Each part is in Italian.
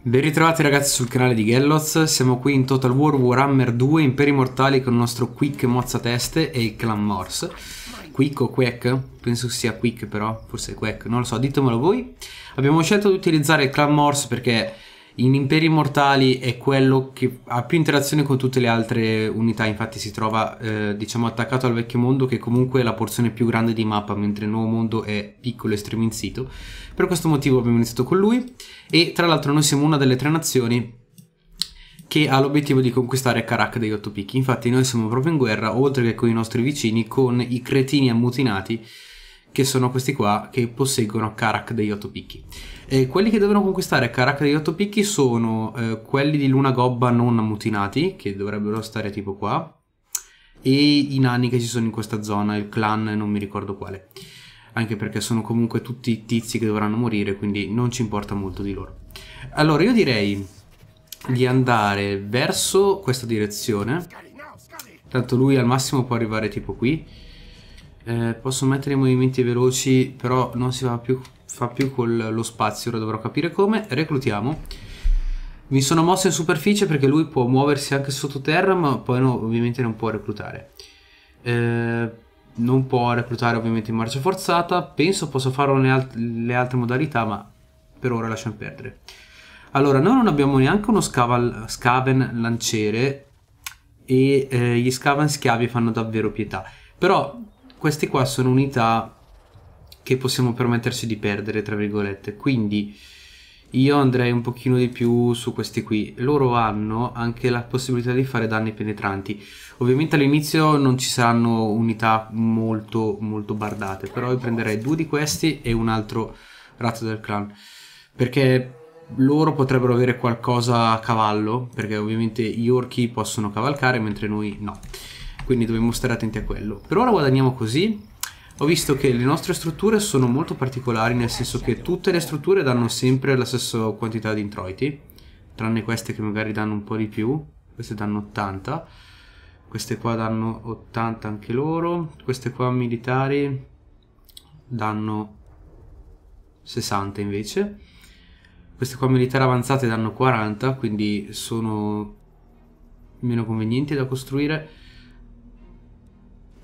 Ben ritrovati ragazzi sul canale di Gelloz, siamo qui in Total War Warhammer 2 Imperi Mortali con il nostro Quick Mozzateste e il Clan Morse Quick o Quack? Penso sia Quick però, forse Quack, non lo so, ditemelo voi Abbiamo scelto di utilizzare il Clan Morse perché in Imperi Mortali è quello che ha più interazione con tutte le altre unità, infatti si trova eh, diciamo attaccato al vecchio mondo che comunque è la porzione più grande di mappa, mentre il nuovo mondo è piccolo e striminzito. Per questo motivo abbiamo iniziato con lui e tra l'altro noi siamo una delle tre nazioni che ha l'obiettivo di conquistare Karak degli Otto Picchi. Infatti noi siamo proprio in guerra, oltre che con i nostri vicini, con i cretini ammutinati che sono questi qua che posseggono Karak degli otto picchi. E quelli che devono conquistare Karak degli otto picchi sono eh, quelli di Luna Gobba non ammutinati, che dovrebbero stare tipo qua, e i nani che ci sono in questa zona, il clan non mi ricordo quale, anche perché sono comunque tutti tizi che dovranno morire, quindi non ci importa molto di loro. Allora io direi di andare verso questa direzione, tanto lui al massimo può arrivare tipo qui, eh, posso mettere i movimenti veloci però non si fa più, fa più con lo spazio ora dovrò capire come reclutiamo mi sono mosso in superficie perché lui può muoversi anche sottoterra ma poi no, ovviamente non può reclutare eh, non può reclutare ovviamente in marcia forzata penso possa farlo nelle alt altre modalità ma per ora lasciamo perdere allora noi non abbiamo neanche uno scaven lanciere e eh, gli scaven schiavi fanno davvero pietà però queste qua sono unità che possiamo permetterci di perdere, tra virgolette. Quindi io andrei un pochino di più su questi qui. Loro hanno anche la possibilità di fare danni penetranti. Ovviamente all'inizio non ci saranno unità molto, molto bardate, però io prenderei due di questi e un altro razzo del clan. Perché loro potrebbero avere qualcosa a cavallo, perché ovviamente gli orchi possono cavalcare, mentre noi no quindi dobbiamo stare attenti a quello. Per ora guadagniamo così, ho visto che le nostre strutture sono molto particolari nel senso che tutte le strutture danno sempre la stessa quantità di introiti tranne queste che magari danno un po' di più queste danno 80 queste qua danno 80 anche loro queste qua militari danno 60 invece queste qua militari avanzate danno 40 quindi sono meno convenienti da costruire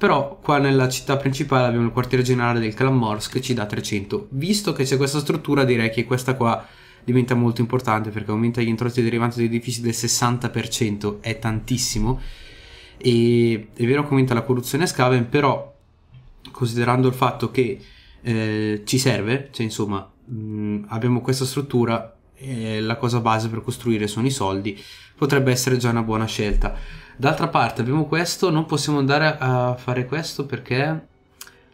però qua nella città principale abbiamo il quartiere generale del Clamors che ci dà 300. Visto che c'è questa struttura direi che questa qua diventa molto importante perché aumenta gli introiti derivanti dagli edifici del 60%, è tantissimo. E è vero che aumenta la corruzione a Scaven, però considerando il fatto che eh, ci serve, cioè insomma mh, abbiamo questa struttura, eh, la cosa base per costruire sono i soldi, potrebbe essere già una buona scelta. D'altra parte abbiamo questo, non possiamo andare a fare questo perché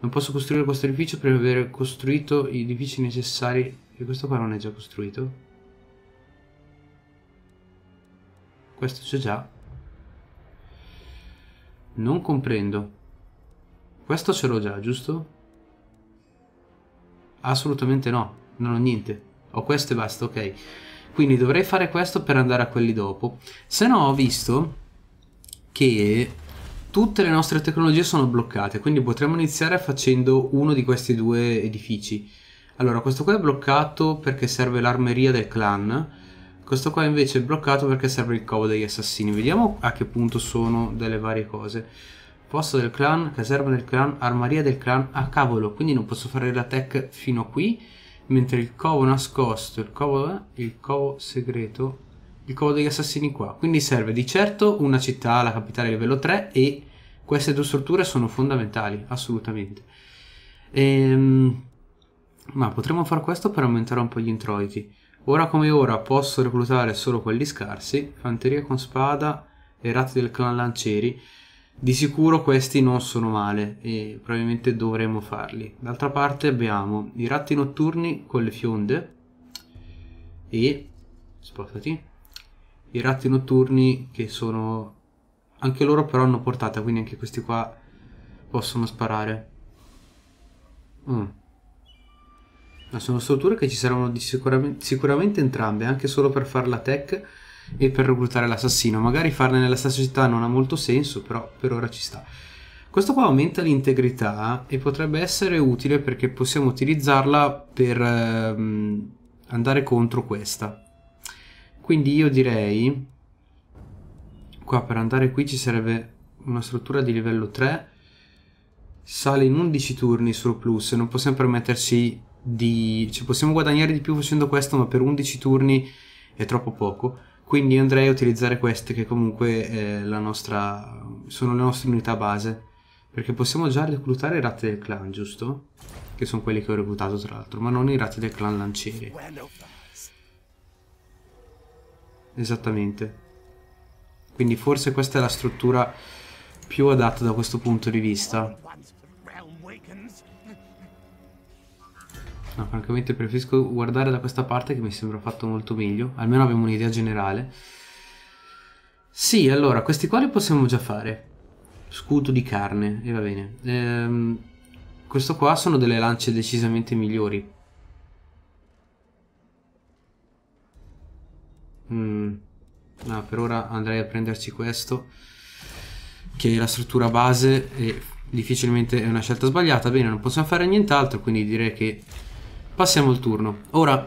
non posso costruire questo edificio prima di aver costruito gli edifici necessari. E questo qua non è già costruito. Questo c'è già. Non comprendo. Questo ce l'ho già, giusto? Assolutamente no, non ho niente. Ho questo e basta, ok. Quindi dovrei fare questo per andare a quelli dopo. Se no ho visto che tutte le nostre tecnologie sono bloccate, quindi potremmo iniziare facendo uno di questi due edifici. Allora, questo qua è bloccato perché serve l'armeria del clan, questo qua invece è bloccato perché serve il covo degli assassini. Vediamo a che punto sono delle varie cose. Posto del clan, caserma del clan, armaria del clan. Ah cavolo, quindi non posso fare la tech fino a qui. Mentre il covo nascosto, il covo, il covo segreto il covo degli assassini qua. Quindi serve di certo una città, la capitale livello 3 e queste due strutture sono fondamentali, assolutamente. Ehm, ma potremmo fare questo per aumentare un po' gli introiti. Ora come ora posso reclutare solo quelli scarsi, fanteria con spada e ratti del clan lancieri. Di sicuro questi non sono male e probabilmente dovremmo farli. D'altra parte abbiamo i ratti notturni con le fionde e... spostati i ratti notturni che sono anche loro però hanno portata quindi anche questi qua possono sparare mm. ma sono strutture che ci saranno sicuramente, sicuramente entrambe anche solo per fare la tech e per reclutare l'assassino magari farne nella stessa città non ha molto senso però per ora ci sta questo qua aumenta l'integrità e potrebbe essere utile perché possiamo utilizzarla per ehm, andare contro questa quindi io direi... Qua per andare qui ci sarebbe una struttura di livello 3. Sale in 11 turni solo plus, Non possiamo permetterci di... Ci cioè, possiamo guadagnare di più facendo questo, ma per 11 turni è troppo poco. Quindi andrei a utilizzare queste che comunque eh, nostra... sono le nostre unità base. Perché possiamo già reclutare i ratti del clan, giusto? Che sono quelli che ho reclutato tra l'altro, ma non i ratti del clan lancieri esattamente. Quindi forse questa è la struttura più adatta da questo punto di vista. No, francamente preferisco guardare da questa parte che mi sembra fatto molto meglio. Almeno abbiamo un'idea generale. Sì, allora, questi qua li possiamo già fare. Scudo di carne, e va bene. Ehm, questo qua sono delle lance decisamente migliori. Mm. No, ah, per ora andrei a prenderci questo, che è la struttura base e difficilmente è una scelta sbagliata. Bene, non possiamo fare nient'altro, quindi direi che passiamo il turno. Ora,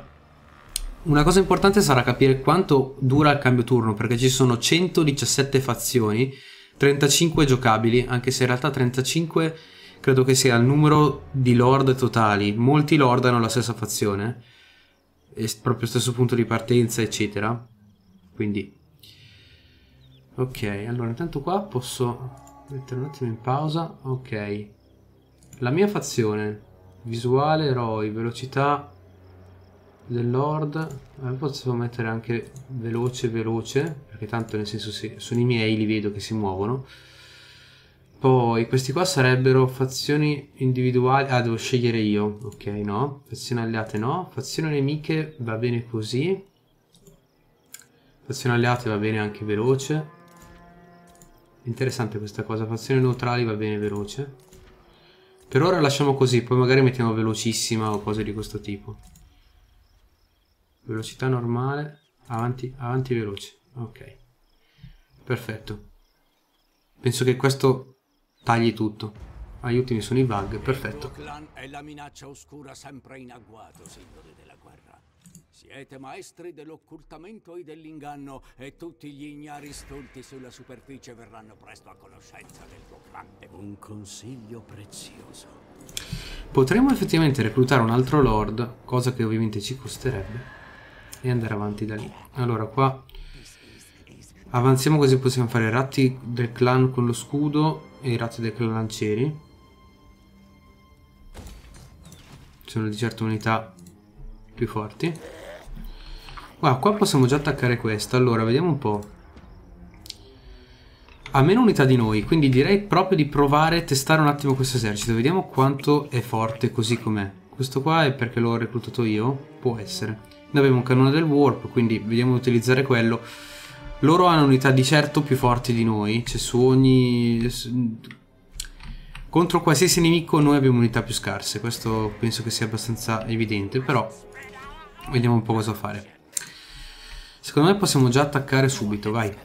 una cosa importante sarà capire quanto dura il cambio turno, perché ci sono 117 fazioni, 35 giocabili, anche se in realtà 35 credo che sia il numero di lord totali. Molti lord hanno la stessa fazione, proprio lo stesso punto di partenza, eccetera quindi ok allora intanto qua posso mettere un attimo in pausa ok la mia fazione visuale eroi velocità del Lord eh, posso mettere anche veloce veloce perché tanto nel senso se sono i miei li vedo che si muovono poi questi qua sarebbero fazioni individuali ah devo scegliere io ok no fazioni alleate no fazioni nemiche va bene così Fazione alleate va bene anche veloce. Interessante questa cosa. Fazione neutrali va bene veloce. Per ora lasciamo così, poi magari mettiamo velocissima o cose di questo tipo. Velocità normale, avanti, avanti veloce. Ok. Perfetto. Penso che questo tagli tutto. Aiutami, sono i bug, perfetto. Il clan è la minaccia oscura sempre in agguato, signore della siete maestri dell'occultamento e dell'inganno e tutti gli ignari stolti sulla superficie verranno presto a conoscenza del tuo grande... Un consiglio prezioso. Potremmo effettivamente reclutare un altro lord, cosa che ovviamente ci costerebbe, e andare avanti da lì. Allora qua avanziamo così possiamo fare i ratti del clan con lo scudo e i ratti del clan lancieri. Sono di certe unità più forti. Guarda, qua possiamo già attaccare questa. Allora, vediamo un po'. Ha meno unità di noi, quindi direi proprio di provare a testare un attimo questo esercito. Vediamo quanto è forte così com'è. Questo qua è perché l'ho reclutato io? Può essere. Noi abbiamo un cannone del warp, quindi vediamo di utilizzare quello. Loro hanno unità di certo più forti di noi, cioè su ogni... Contro qualsiasi nemico noi abbiamo unità più scarse, questo penso che sia abbastanza evidente, però vediamo un po' cosa fare. Secondo me possiamo già attaccare subito, vai.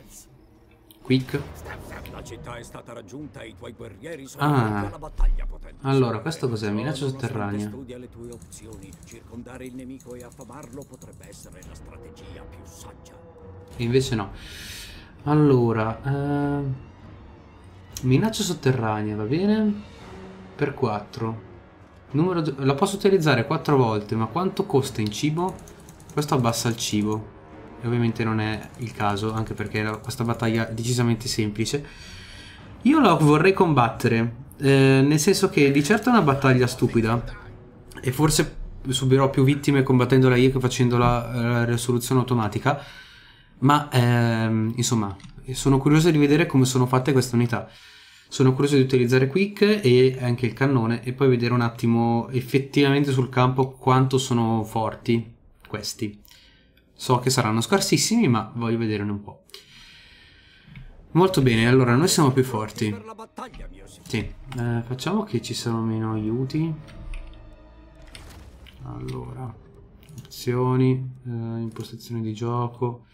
Quick. Ah. Allora, questo cos'è? Minaccia sotterranea. E invece no. Allora, eh... minaccia sotterranea, va bene? Per 4. Numero... La posso utilizzare 4 volte, ma quanto costa in cibo? Questo abbassa il cibo e ovviamente non è il caso anche perché era questa battaglia è decisamente semplice io la vorrei combattere eh, nel senso che di certo è una battaglia stupida e forse subirò più vittime combattendola io che facendo la, eh, la risoluzione automatica ma ehm, insomma sono curioso di vedere come sono fatte queste unità sono curioso di utilizzare Quick e anche il cannone e poi vedere un attimo effettivamente sul campo quanto sono forti questi. So che saranno scarsissimi, ma voglio vederne un po'. Molto bene, allora noi siamo più forti. Sì, eh, facciamo che ci siano meno aiuti. Allora, opzioni, eh, impostazioni di gioco.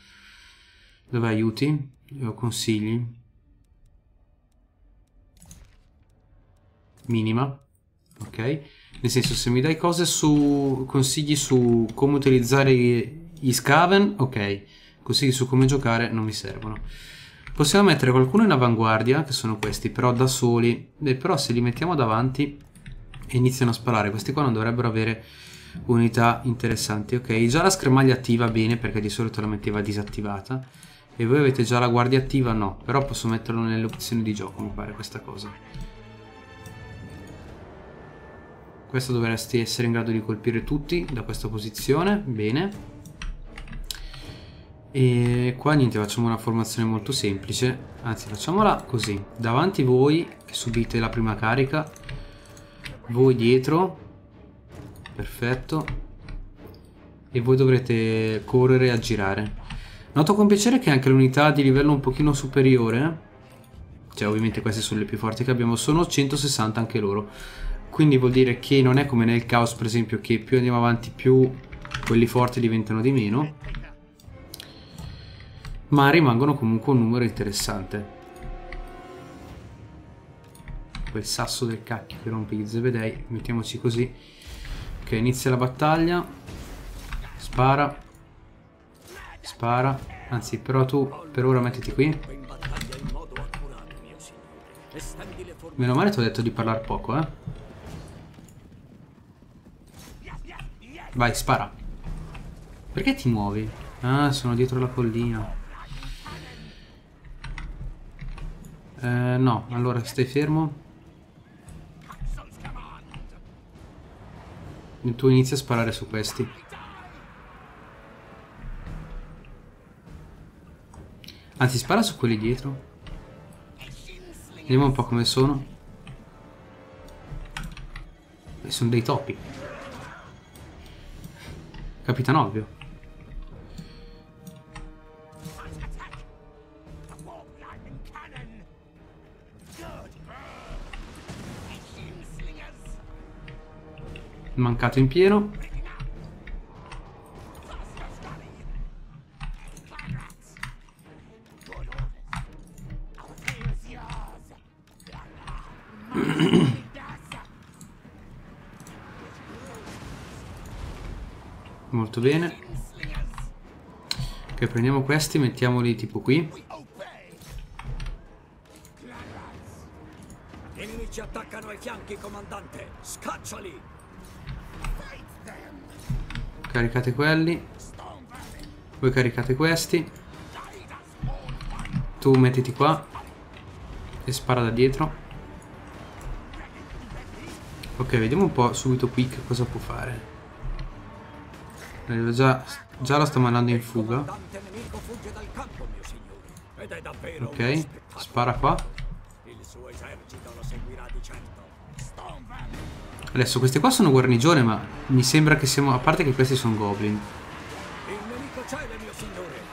Dove aiuti? Io consigli. Minima, ok? Nel senso, se mi dai cose su... consigli su come utilizzare I gli scaven, ok. Così su come giocare non mi servono. Possiamo mettere qualcuno in avanguardia, che sono questi, però da soli. Beh, però se li mettiamo davanti e iniziano a sparare. Questi qua non dovrebbero avere unità interessanti. Ok, già la schermaglia attiva bene, perché di solito la metteva disattivata. E voi avete già la guardia attiva? No, però posso metterlo nelle opzioni di gioco, mi pare questa cosa. Questo dovresti essere in grado di colpire tutti da questa posizione, bene. E qua niente, facciamo una formazione molto semplice. Anzi, facciamola così. Davanti voi, che subite la prima carica. Voi dietro. Perfetto. E voi dovrete correre a girare Noto con piacere che anche le unità di livello un pochino superiore, cioè ovviamente queste sono le più forti che abbiamo, sono 160 anche loro. Quindi vuol dire che non è come nel caos per esempio che più andiamo avanti più quelli forti diventano di meno ma rimangono comunque un numero interessante. Quel sasso del cacchio che rompe gli zebedei, mettiamoci così. Ok, inizia la battaglia. Spara. Spara. Anzi, però tu per ora mettiti qui. Meno male ti ho detto di parlare poco, eh. Vai, spara. Perché ti muovi? Ah, sono dietro la collina. Eh, no, allora stai fermo. E tu inizi a sparare su questi. Anzi, spara su quelli dietro. Vediamo un po' come sono. E sono dei topi. Capitano ovvio. mancato in pieno. Molto bene. Ok, prendiamo questi, mettiamoli tipo qui. ci attaccano ai fianchi, comandante! Scacciali! Caricate quelli. Voi caricate questi. Tu mettiti qua. E spara da dietro. Ok, vediamo un po' subito qui che cosa può fare. Eh, già, già la sta mandando in fuga. Ok, spara qua. Adesso queste qua sono guarnigione, ma mi sembra che siamo... A parte che questi sono goblin.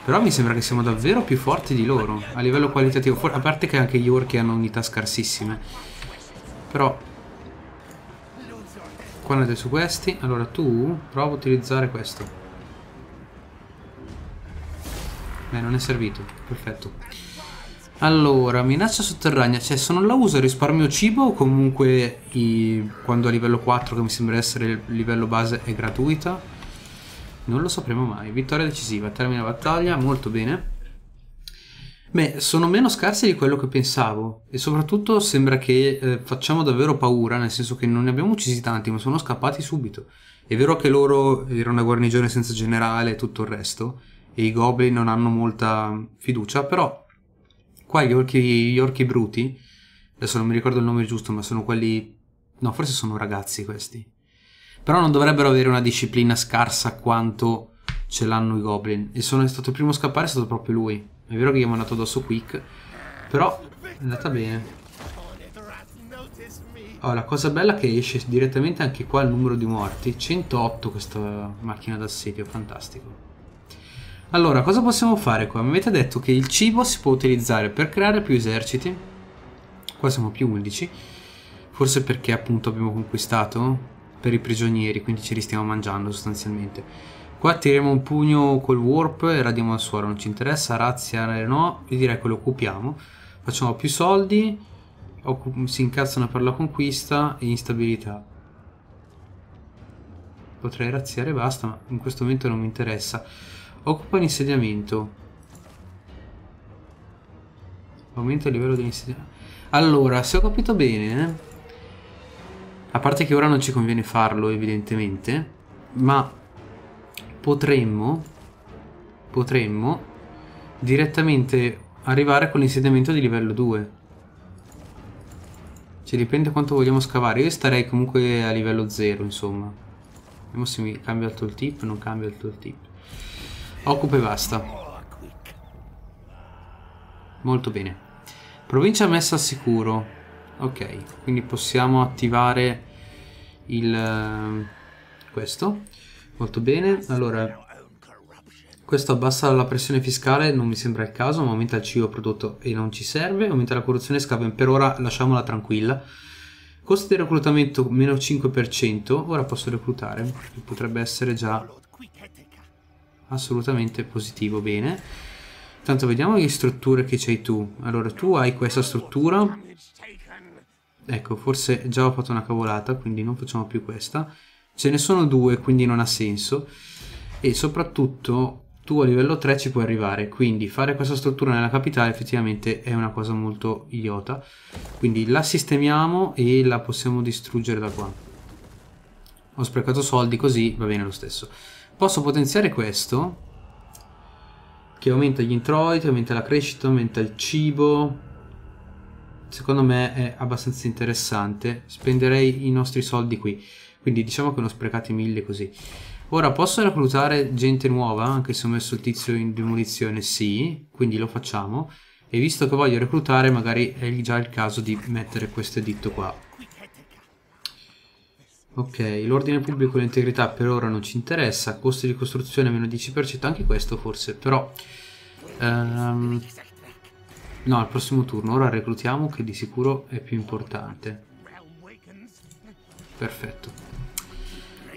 Però mi sembra che siamo davvero più forti di loro, a livello qualitativo. a parte che anche gli orchi hanno unità scarsissime. Però... Qua andate su questi. Allora tu prova a utilizzare questo. Beh, non è servito. Perfetto. Allora, minaccia sotterranea, cioè se non la uso risparmio cibo o comunque i... quando a livello 4, che mi sembra essere il livello base, è gratuita? Non lo sapremo mai. Vittoria decisiva, termina la battaglia, molto bene. Beh, sono meno scarsi di quello che pensavo e soprattutto sembra che eh, facciamo davvero paura, nel senso che non ne abbiamo uccisi tanti, ma sono scappati subito. È vero che loro era una guarnigione senza generale e tutto il resto, e i goblin non hanno molta fiducia, però Qua gli orchi, gli orchi bruti, adesso non mi ricordo il nome giusto, ma sono quelli... No, forse sono ragazzi questi. Però non dovrebbero avere una disciplina scarsa quanto ce l'hanno i goblin. E sono stato il primo a scappare, è stato proprio lui. È vero che gli ho mandato addosso Quick, però è andata bene. Oh, la cosa bella è che esce direttamente anche qua il numero di morti. 108 questa macchina d'assedio, fantastico. Allora, cosa possiamo fare qua? Mi avete detto che il cibo si può utilizzare per creare più eserciti. Qua siamo più 11. Forse perché appunto abbiamo conquistato per i prigionieri, quindi ce li stiamo mangiando sostanzialmente. Qua tiriamo un pugno col warp e radiamo al suolo, non ci interessa, razzia no, io direi che lo occupiamo. Facciamo più soldi, si incazzano per la conquista e instabilità. Potrei razziare e basta, ma in questo momento non mi interessa. Occupa l'insediamento. Aumenta il livello dell'insediamento. Allora, se ho capito bene, eh, a parte che ora non ci conviene farlo evidentemente, ma potremmo, potremmo direttamente arrivare con l'insediamento di livello 2. Cioè dipende quanto vogliamo scavare, io starei comunque a livello 0 insomma. Vediamo se mi cambia il tooltip, non cambia il tooltip. Occupa e basta. Molto bene. Provincia messa a sicuro. Ok, quindi possiamo attivare il... Eh, questo. Molto bene. Allora, questo abbassa la pressione fiscale, non mi sembra il caso, ma aumenta il cibo prodotto e non ci serve. Aumenta la corruzione scava, per ora lasciamola tranquilla. Costi di reclutamento meno 5%, ora posso reclutare, potrebbe essere già assolutamente positivo, bene. Tanto vediamo le strutture che c'hai tu. Allora, tu hai questa struttura. Ecco, forse già ho fatto una cavolata, quindi non facciamo più questa. Ce ne sono due, quindi non ha senso. E soprattutto tu a livello 3 ci puoi arrivare, quindi fare questa struttura nella capitale effettivamente è una cosa molto idiota. Quindi la sistemiamo e la possiamo distruggere da qua. Ho sprecato soldi così, va bene lo stesso. Posso potenziare questo? Che aumenta gli introiti, aumenta la crescita, aumenta il cibo. Secondo me è abbastanza interessante. Spenderei i nostri soldi qui. Quindi diciamo che non sprecate mille così. Ora posso reclutare gente nuova, anche se ho messo il tizio in demolizione, sì, quindi lo facciamo. E visto che voglio reclutare, magari è già il caso di mettere questo editto qua. Ok, l'ordine pubblico e l'integrità per ora non ci interessa, costi di costruzione meno 10%, anche questo forse, però... Um, no, al prossimo turno, ora reclutiamo che di sicuro è più importante. Perfetto.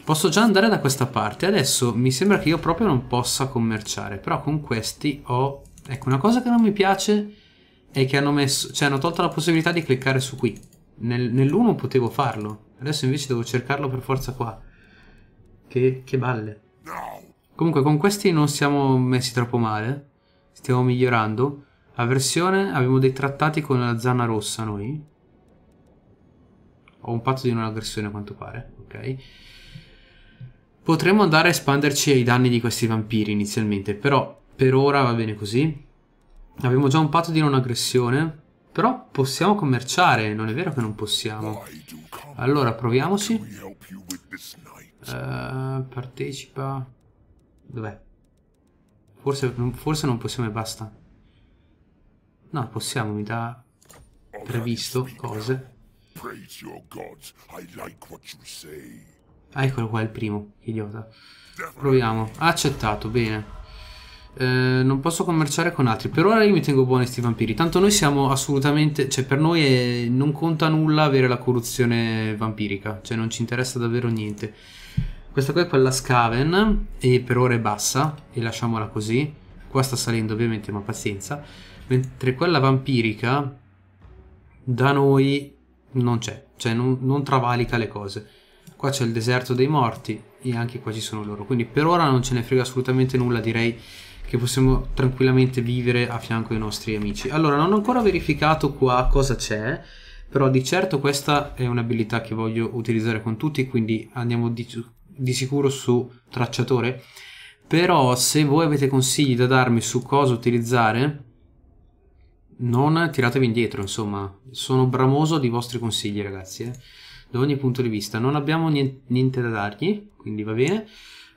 Posso già andare da questa parte, adesso mi sembra che io proprio non possa commerciare, però con questi ho... Ecco, una cosa che non mi piace è che hanno messo... cioè hanno tolto la possibilità di cliccare su qui. Nel, nell'uno potevo farlo, Adesso invece devo cercarlo per forza qua. Che, che balle. Comunque con questi non siamo messi troppo male. Stiamo migliorando. A abbiamo dei trattati con la zanna rossa noi. Ho un patto di non aggressione a quanto pare. Ok. Potremmo andare a espanderci ai danni di questi vampiri inizialmente. Però per ora va bene così. Abbiamo già un patto di non aggressione però possiamo commerciare, non è vero che non possiamo. Allora, proviamoci. Uh, partecipa... Dov'è? Forse, forse non possiamo e basta. No, possiamo, mi dà previsto cose. Ah, eccolo qua, il primo, idiota. Proviamo. Accettato, bene. Eh, non posso commerciare con altri. Per ora io mi tengo buoni questi vampiri. Tanto noi siamo assolutamente. Cioè, per noi è, non conta nulla avere la corruzione vampirica. Cioè, non ci interessa davvero niente. Questa qua è quella Scaven. E per ora è bassa. E lasciamola così. Qua sta salendo, ovviamente, ma pazienza. Mentre quella vampirica. Da noi non c'è. Cioè, non, non travalica le cose. Qua c'è il deserto dei morti. E anche qua ci sono loro. Quindi per ora non ce ne frega assolutamente nulla, direi che possiamo tranquillamente vivere a fianco dei nostri amici. Allora, non ho ancora verificato qua cosa c'è, però di certo questa è un'abilità che voglio utilizzare con tutti, quindi andiamo di, di sicuro su tracciatore. Però se voi avete consigli da darmi su cosa utilizzare, non tiratevi indietro, insomma, sono bramoso di vostri consigli, ragazzi, eh? da ogni punto di vista. Non abbiamo niente, niente da dargli, quindi va bene.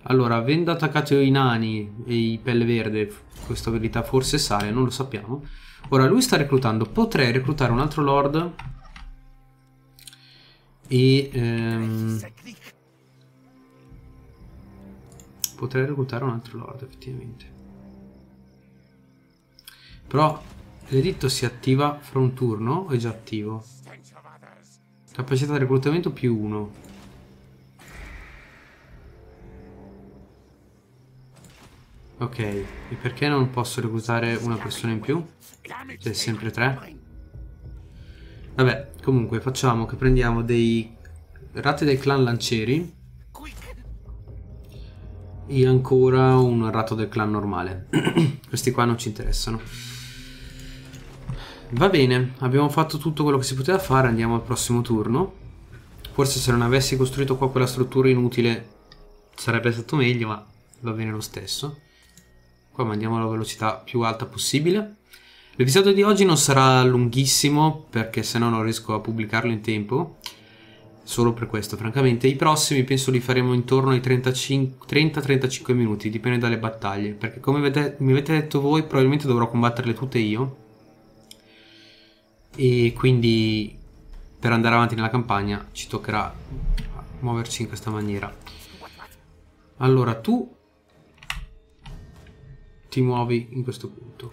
Allora, avendo attaccato i nani e i pelle verde, questa abilità forse sale, non lo sappiamo. Ora, lui sta reclutando. Potrei reclutare un altro lord. E... Ehm, potrei reclutare un altro lord, effettivamente. Però l'editto si attiva fra un turno o è già attivo? Capacità di reclutamento più 1. Ok, e perché non posso reclutare una persona in più? C'è sempre tre? Vabbè, comunque facciamo che prendiamo dei ratti del clan lancieri e ancora un ratto del clan normale. Questi qua non ci interessano. Va bene, abbiamo fatto tutto quello che si poteva fare, andiamo al prossimo turno. Forse se non avessi costruito qua quella struttura inutile sarebbe stato meglio, ma va bene lo stesso. Qua mandiamo alla velocità più alta possibile. L'episodio di oggi non sarà lunghissimo perché se no non riesco a pubblicarlo in tempo. Solo per questo, francamente. I prossimi penso li faremo intorno ai 30-35 minuti, dipende dalle battaglie. Perché come mi avete detto voi, probabilmente dovrò combatterle tutte io. E quindi per andare avanti nella campagna ci toccherà muoverci in questa maniera. Allora, tu ti muovi in questo punto.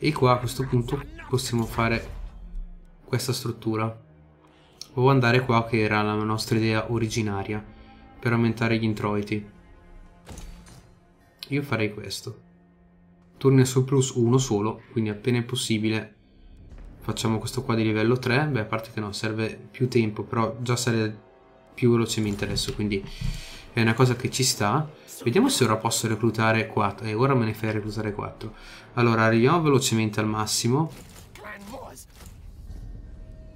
E qua a questo punto possiamo fare questa struttura. O andare qua che era la nostra idea originaria per aumentare gli introiti. Io farei questo. Turni a surplus uno solo, quindi appena è possibile facciamo questo qua di livello 3. Beh, a parte che non serve più tempo, però già sarebbe più velocemente adesso, quindi è una cosa che ci sta. Vediamo se ora posso reclutare 4. E eh, ora me ne fai reclutare 4. Allora, arriviamo velocemente al massimo.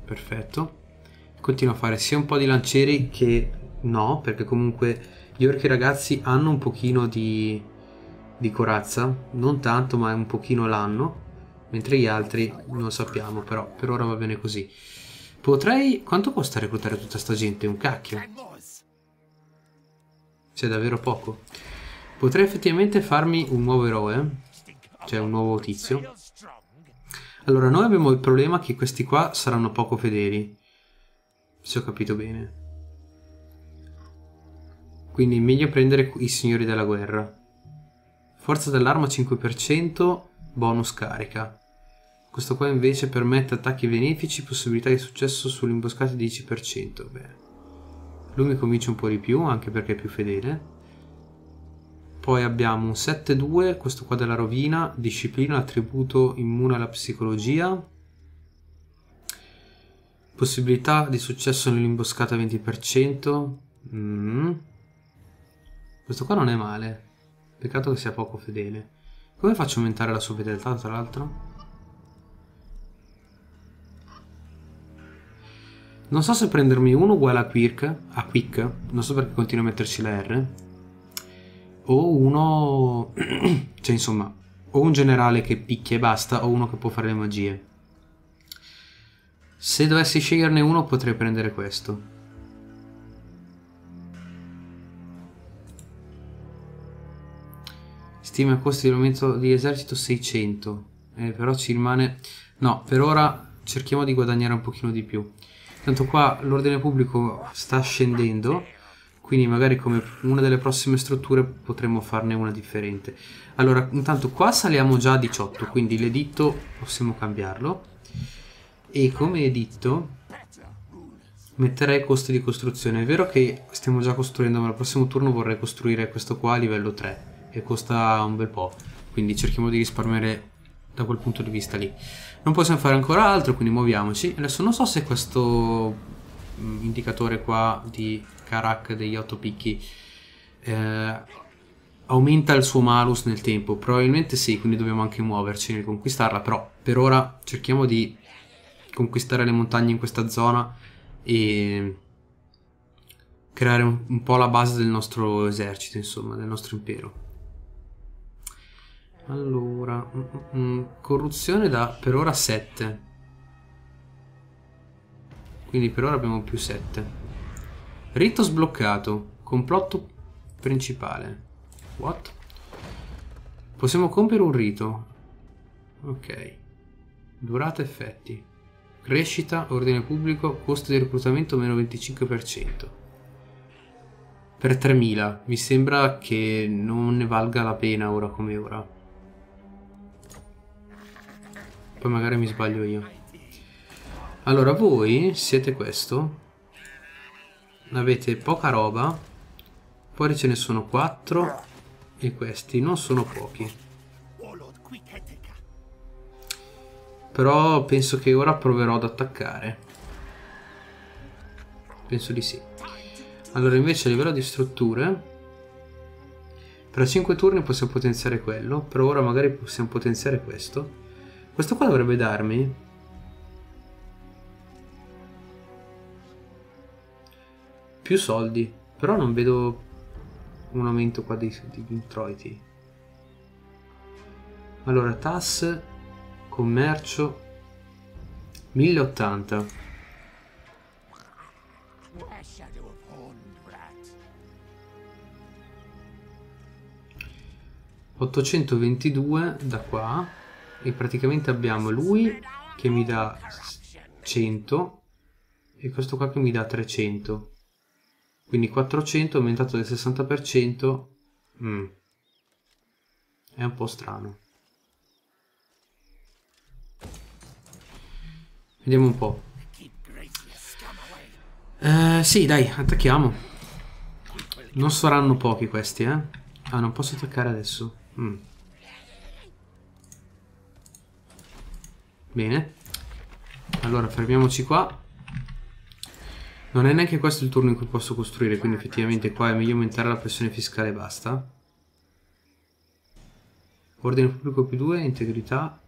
Perfetto. Continuo a fare sia un po' di lancieri che no, perché comunque gli orchi ragazzi hanno un pochino di, di corazza. Non tanto, ma un pochino l'hanno. Mentre gli altri non sappiamo, però per ora va bene così. Potrei... Quanto costa reclutare tutta sta gente? Un cacchio. C'è davvero poco. Potrei effettivamente farmi un nuovo eroe, cioè un nuovo tizio. Allora, noi abbiamo il problema che questi qua saranno poco fedeli, se ho capito bene. Quindi è meglio prendere i signori della guerra. Forza dell'arma 5%, bonus carica. Questo qua invece permette attacchi benefici, possibilità di successo sull'imboscata 10%. Bene lui mi convince un po' di più anche perché è più fedele poi abbiamo un 7-2 questo qua della rovina disciplina attributo immune alla psicologia possibilità di successo nell'imboscata 20% mm. questo qua non è male peccato che sia poco fedele come faccio a aumentare la sua fedeltà tra l'altro? Non so se prendermi uno uguale a Quirk, a Quick, non so perché continuo a metterci la R, o uno... cioè insomma, o un generale che picchia e basta, o uno che può fare le magie. Se dovessi sceglierne uno potrei prendere questo. Stima il di aumento di esercito 600, eh, però ci rimane... No, per ora cerchiamo di guadagnare un pochino di più. Tanto qua l'ordine pubblico sta scendendo, quindi magari come una delle prossime strutture potremmo farne una differente. Allora, intanto qua saliamo già a 18, quindi l'editto possiamo cambiarlo. E come editto metterei costi di costruzione. È vero che stiamo già costruendo, ma al prossimo turno vorrei costruire questo qua a livello 3 e costa un bel po', quindi cerchiamo di risparmiare da quel punto di vista lì. Non possiamo fare ancora altro, quindi muoviamoci. Adesso non so se questo mm, indicatore qua di Karak degli 8 picchi eh, aumenta il suo malus nel tempo. Probabilmente sì, quindi dobbiamo anche muoverci nel conquistarla, però per ora cerchiamo di conquistare le montagne in questa zona e creare un, un po' la base del nostro esercito, insomma, del nostro impero. Allora, mm, mm, mm, corruzione da per ora 7. Quindi per ora abbiamo più 7. Rito sbloccato, complotto principale. What? Possiamo compiere un rito. Ok. Durata effetti. Crescita, ordine pubblico, costo di reclutamento meno 25%. Per 3000, mi sembra che non ne valga la pena ora come ora. Poi magari mi sbaglio io. Allora, voi siete questo. Avete poca roba. Fuori ce ne sono 4. E questi non sono pochi. Però penso che ora proverò ad attaccare. Penso di sì. Allora, invece a livello di strutture... Tra 5 turni possiamo potenziare quello. Per ora magari possiamo potenziare questo. Questo qua dovrebbe darmi... Più soldi. Però non vedo un aumento qua degli introiti. Allora, tasse, commercio, 1080. 822 da qua e praticamente abbiamo lui che mi dà 100 e questo qua che mi dà 300 quindi 400 aumentato del 60% mm. è un po' strano vediamo un po' eh, sì dai attacchiamo non saranno pochi questi eh ah non posso attaccare adesso mm. Bene. Allora, fermiamoci qua. Non è neanche questo il turno in cui posso costruire, quindi effettivamente qua è meglio aumentare la pressione fiscale e basta. Ordine pubblico più 2, integrità.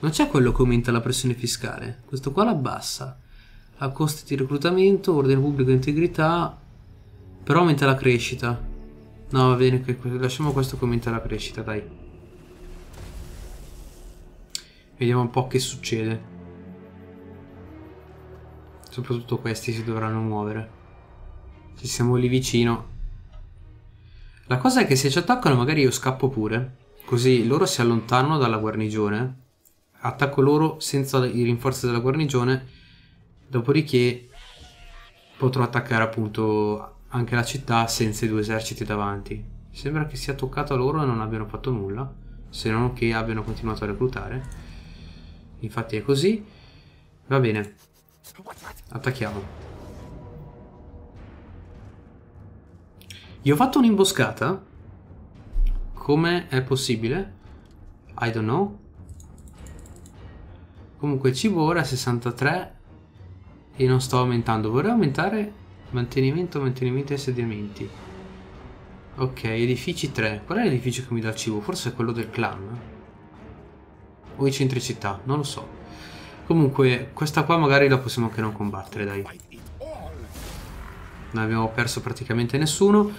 Non c'è quello che aumenta la pressione fiscale, questo qua l'abbassa. A costi di reclutamento, ordine pubblico e integrità, però aumenta la crescita. No, va bene, lasciamo questo che aumenta la crescita, dai. Vediamo un po' che succede. Soprattutto questi si dovranno muovere. Ci siamo lì vicino. La cosa è che se ci attaccano magari io scappo pure. Così loro si allontanano dalla guarnigione. Attacco loro senza i rinforzi della guarnigione. Dopodiché potrò attaccare appunto anche la città senza i due eserciti davanti. Sembra che sia toccato a loro e non abbiano fatto nulla. Se non che abbiano continuato a reclutare. Infatti è così. Va bene. Attacchiamo. Gli ho fatto un'imboscata? Come è possibile? I don't know. Comunque il cibo ora è 63 e non sto aumentando. Vorrei aumentare mantenimento, mantenimento e sedimenti. Ok, edifici 3. Qual è l'edificio che mi dà il cibo? Forse è quello del clan o i eccentricità, non lo so. Comunque, questa qua magari la possiamo anche non combattere, dai. Non abbiamo perso praticamente nessuno.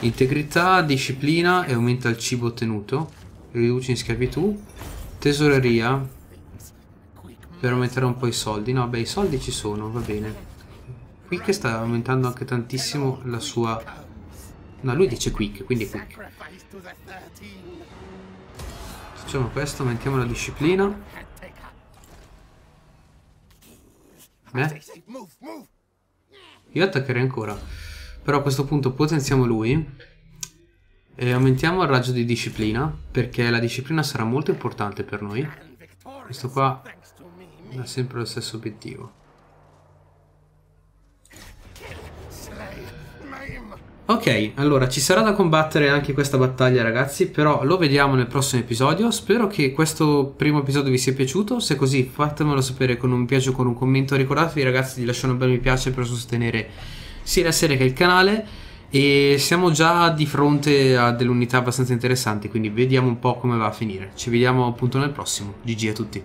Integrità, disciplina e aumenta il cibo ottenuto. Riduce in schiavitù. Tesoreria. Per aumentare un po' i soldi. No, beh, i soldi ci sono, va bene. Qui che sta aumentando anche tantissimo la sua... No, lui dice Quick, quindi Quick. Facciamo questo, aumentiamo la disciplina. Eh? Io attaccherei ancora. Però a questo punto potenziamo lui. E aumentiamo il raggio di disciplina. Perché la disciplina sarà molto importante per noi. Questo qua ha sempre lo stesso obiettivo. Ok, allora ci sarà da combattere anche questa battaglia ragazzi, però lo vediamo nel prossimo episodio. Spero che questo primo episodio vi sia piaciuto, se così fatemelo sapere con un piace o con un commento. Ricordatevi ragazzi di lasciare un bel mi piace per sostenere sia la serie che il canale e siamo già di fronte a delle unità abbastanza interessanti, quindi vediamo un po' come va a finire. Ci vediamo appunto nel prossimo. GG a tutti.